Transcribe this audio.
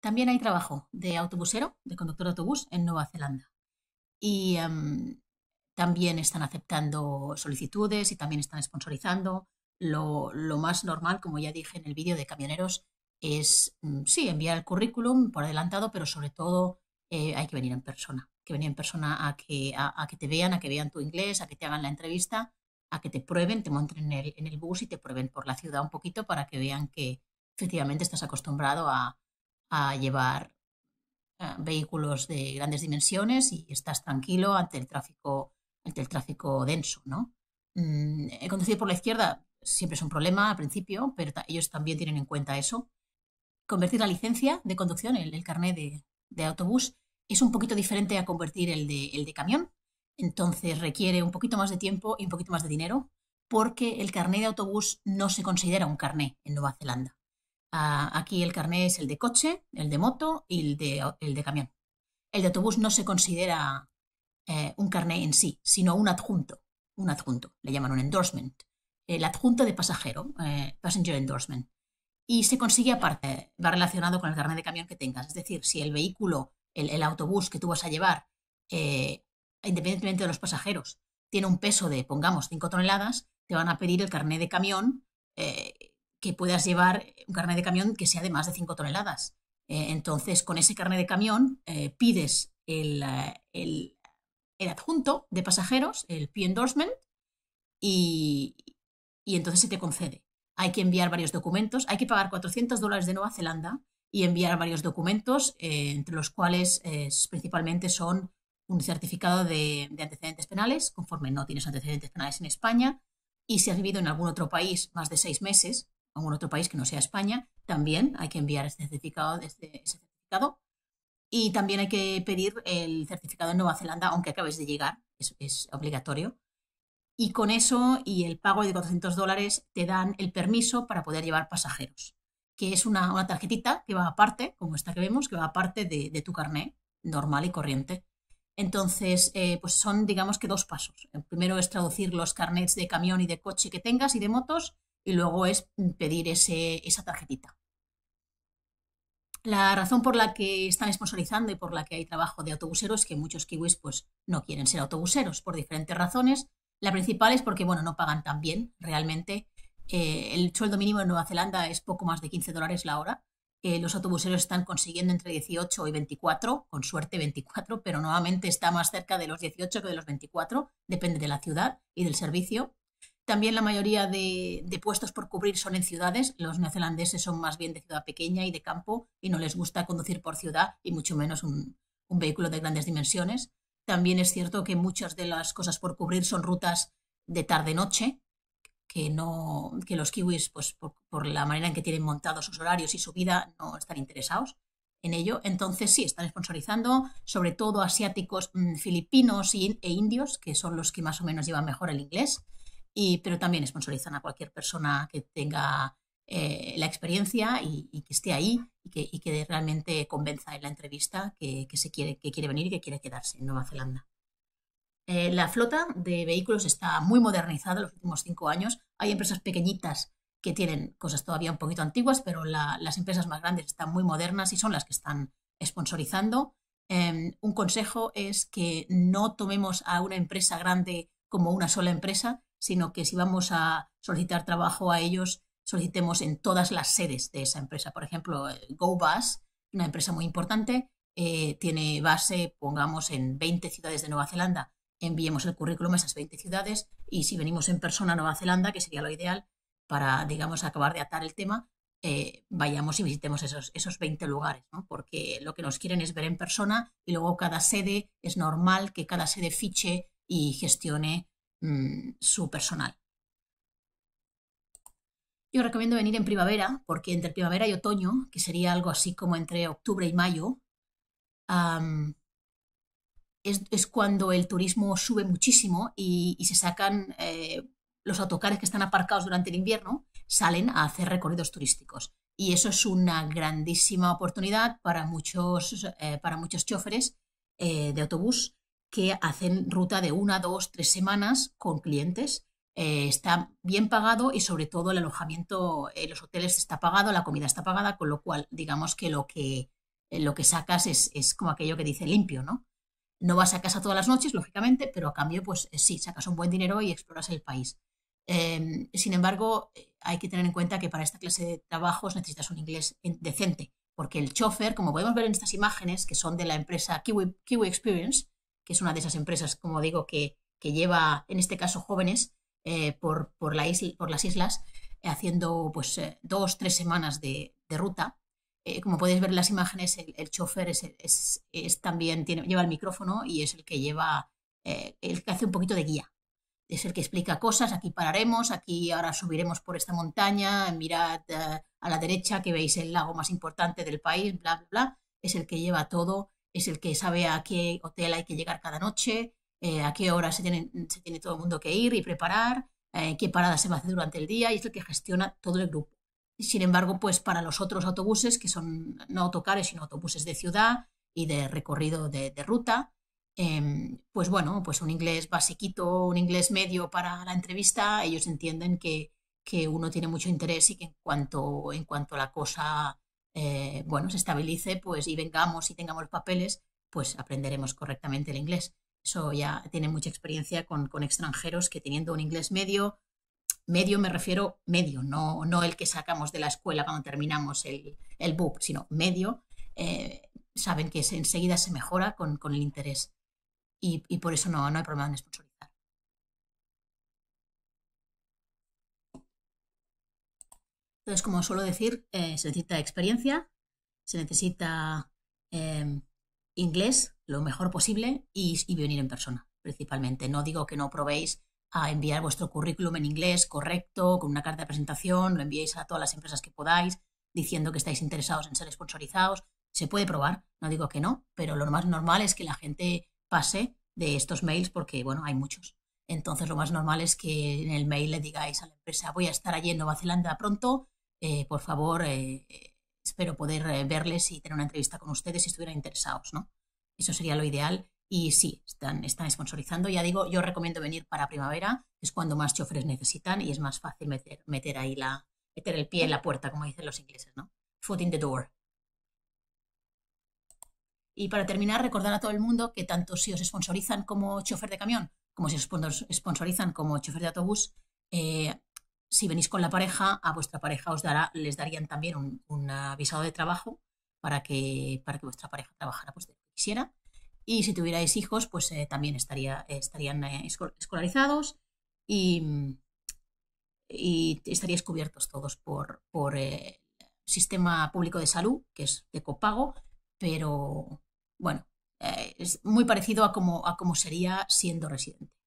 También hay trabajo de autobusero, de conductor de autobús en Nueva Zelanda. Y em, también están aceptando solicitudes y también están sponsorizando. Lo, más normal, como ya dije en el vídeo de camioneros, es, mm, sí, enviar el currículum por adelantado, pero sobre todo eh, hay que venir en persona. Que venir en persona a que, te vean, a que vean tu inglés, a que te hagan la entrevista, a que te prueben, te monten en el, en el bus y te prueben por la ciudad un poquito para que vean que efectivamente estás acostumbrado a, a llevar eh, vehículos de grandes dimensiones y estás tranquilo ante el tráfico, ante el tráfico denso, ¿no? Mm, conducir por la izquierda siempre es un problema al principio, pero ellos también tienen en cuenta eso. Convertir la licencia de conducción, el, el carnet de, autobús, es un poquito diferente a convertir el de, el de camión. Entonces requiere un poquito más de tiempo y un poquito más de dinero porque el carnet de autobús no se considera un carnet en Nueva Zelanda aquí el carné es el de coche, el de moto y el de, el de camión. El de autobús no se considera eh, un carnet en sí, sino un adjunto. Un adjunto, le llaman un endorsement. El adjunto de pasajero, eh, passenger endorsement. Y se consigue aparte, va relacionado con el carnet de camión que tengas. Es decir, si el vehículo, el, autobús que tú vas a llevar, eh, independientemente de los pasajeros, tiene un peso de, pongamos, 5 toneladas, te van a pedir el carnet de camión que puedas llevar un carnet de camión que sea de más de 5 toneladas. Eh, entonces, con ese carnet de camión eh, pides eh, el, adjunto de pasajeros, el P-endorsement, y, entonces se te concede. Hay que enviar varios documentos, hay que pagar 400 dólares de Nueva Zelanda y enviar varios documentos, entre los cuales principalmente son un certificado de, de antecedentes penales, conforme no tienes antecedentes penales en España, y si has vivido en algún otro país más de seis meses, algún otro país que no sea España, también hay que enviar certificado, ese certificado. Y también hay que pedir el certificado en Nueva Zelanda, aunque acabes de llegar, es, obligatorio. Y con eso y el pago de 400 dólares te dan el permiso para poder llevar pasajeros, que es una, una tarjetita que va aparte, como esta que vemos, que va aparte de, tu carnet normal y corriente. Entonces, eh, pues son, digamos que dos pasos. El primero es traducir los carnets de camión y de coche que tengas y de motos y luego es pedir esa tarjetita. La razón por la que están sponsorizando y por la que hay trabajo de autobuseros es que muchos kiwis pues, no quieren ser autobuseros por diferentes razones. La principal es porque bueno, no pagan tan bien realmente. Eh, el sueldo mínimo en Nueva Zelanda es poco más de 15 dólares la hora. Eh, los autobuseros están consiguiendo entre 18 y 24, con suerte 24, pero nuevamente está más cerca de los 18 que de los 24, depende de la ciudad y del servicio. También la mayoría de, puestos por cubrir son en ciudades. Los neozelandeses son más bien de ciudad pequeña y de campo y no les gusta conducir por ciudad y mucho menos un, vehículo de grandes dimensiones. También es cierto que muchas de las cosas por cubrir son rutas de tarde-noche, que, no, que los kiwis, pues, por, la manera en que tienen montados sus horarios y su vida, no están interesados en ello. Entonces, sí, están sponsorizando, sobre todo asiáticos, mm, filipinos e indios, que son los que más o menos llevan mejor el inglés pero también sponsorizan a cualquier persona que tenga eh, la experiencia y, que esté ahí y que, que, realmente convenza en la entrevista que, se quiere, que quiere venir y que quiere quedarse en Nueva Zelanda. Eh, la flota de vehículos está muy modernizada en los últimos cinco años. Hay empresas pequeñitas que tienen cosas todavía un poquito antiguas, pero las empresas más grandes están muy modernas y son las que están sponsorizando. Em, un consejo es que no tomemos a una empresa grande como una sola empresa, sino que si vamos a solicitar trabajo a ellos, solicitemos en todas las sedes de esa empresa. Por ejemplo, eh, GoBus, una empresa muy importante, eh, tiene base, pongamos, en 20 ciudades de Nueva Zelanda. Enviemos el currículum a esas 20 ciudades y si venimos en persona a Nueva Zelanda, que sería lo ideal para, digamos, acabar de atar el tema, eh, vayamos y visitemos esos, esos 20 lugares, porque lo que nos quieren es ver en persona y luego cada sede es normal que cada sede fiche y gestione Mm. su personal. Yo recomiendo venir en primavera, porque entre primavera y otoño, que sería algo así como entre octubre y mayo, es, cuando el turismo sube muchísimo y, se sacan eh, los autocares que están aparcados durante el invierno, salen a hacer recorridos turísticos. Y eso es una grandísima oportunidad para muchos, eh, para muchos choferes eh, de autobús que hacen ruta de una, dos, tres semanas con clientes. Eh, está bien pagado y sobre todo el alojamiento los hoteles está pagado, la comida está pagada, con lo cual digamos que lo que, eh, lo que sacas es, como aquello que dice limpio, ¿no? No vas a casa todas las noches, lógicamente, pero a cambio, pues eh, sí, sacas un buen dinero y exploras el país. Em, sin embargo, hay que tener en cuenta que para esta clase de trabajos necesitas un inglés decente, porque el chofer, como podemos ver en estas imágenes, que son de la empresa Kiwi, Kiwi Experience, que es una de esas empresas, como digo, que, que lleva, en este caso, jóvenes eh, por, por, la isla, por, las islas, eh, haciendo pues eh, dos, tres semanas de, de ruta. como podéis ver en las imágenes, el, el chofer es, es, también tiene, lleva el micrófono y es el que lleva, el que hace un poquito de guía. Es el que explica cosas, aquí pararemos, aquí ahora subiremos por esta montaña, mirad a la derecha que veis el lago más importante del país, bla, bla, bla. Es el que lleva todo es el que sabe a qué hotel hay que llegar cada noche, eh, a qué hora se, tiene se tiene todo el mundo que ir y preparar, eh, qué parada se va a hacer durante el día y es el que gestiona todo el grupo. Sin embargo, pues para los otros autobuses, que son no autocares, sino autobuses de ciudad y de recorrido de, ruta, em, pues bueno, pues un inglés basiquito, un inglés medio para la entrevista, ellos entienden que, que uno tiene mucho interés y que en cuanto, en cuanto la cosa eh, bueno, se estabilice pues, y vengamos y tengamos los papeles, pues aprenderemos correctamente el inglés. Eso ya tiene mucha experiencia con, con extranjeros que teniendo un inglés medio, medio me refiero medio, no, no el que sacamos de la escuela cuando terminamos el, el book, sino medio, eh, saben que enseguida se mejora con, el interés. Y, por eso no, no hay problema en sponsoring. Entonces, como suelo decir, eh, se necesita experiencia, se necesita em, inglés lo mejor posible y, y, venir en persona, principalmente. No digo que no probéis a enviar vuestro currículum en inglés correcto, con una carta de presentación, lo enviéis a todas las empresas que podáis, diciendo que estáis interesados en ser sponsorizados. Se puede probar, no digo que no, pero lo más normal es que la gente pase de estos mails porque, bueno, hay muchos. Entonces, lo más normal es que en el mail le digáis a la empresa, voy a estar allí en Nueva Zelanda pronto, eh, por favor, eh, espero poder eh, verles y tener una entrevista con ustedes si estuvieran interesados, ¿no? Eso sería lo ideal. Y sí, están, esponsorizando, sponsorizando. Ya digo, yo recomiendo venir para primavera, es cuando más choferes necesitan y es más fácil meter, ahí la, meter el pie en la puerta, como dicen los ingleses, ¿no? Foot in the door. Y para terminar, recordar a todo el mundo que tanto si os sponsorizan como chofer de camión, como si os sponsorizan como chofer de autobús, eh, si venís con la pareja, a vuestra pareja os dará, les darían también un, un avisado de trabajo para que, para que vuestra pareja trabajara pues, quisiera. Y si tuvierais hijos, pues eh, también estaría, estarían eh, escolarizados y, y, estaríais cubiertos todos por, por sistema público de salud, que es de copago, pero bueno, es muy parecido a como, a como sería siendo residente.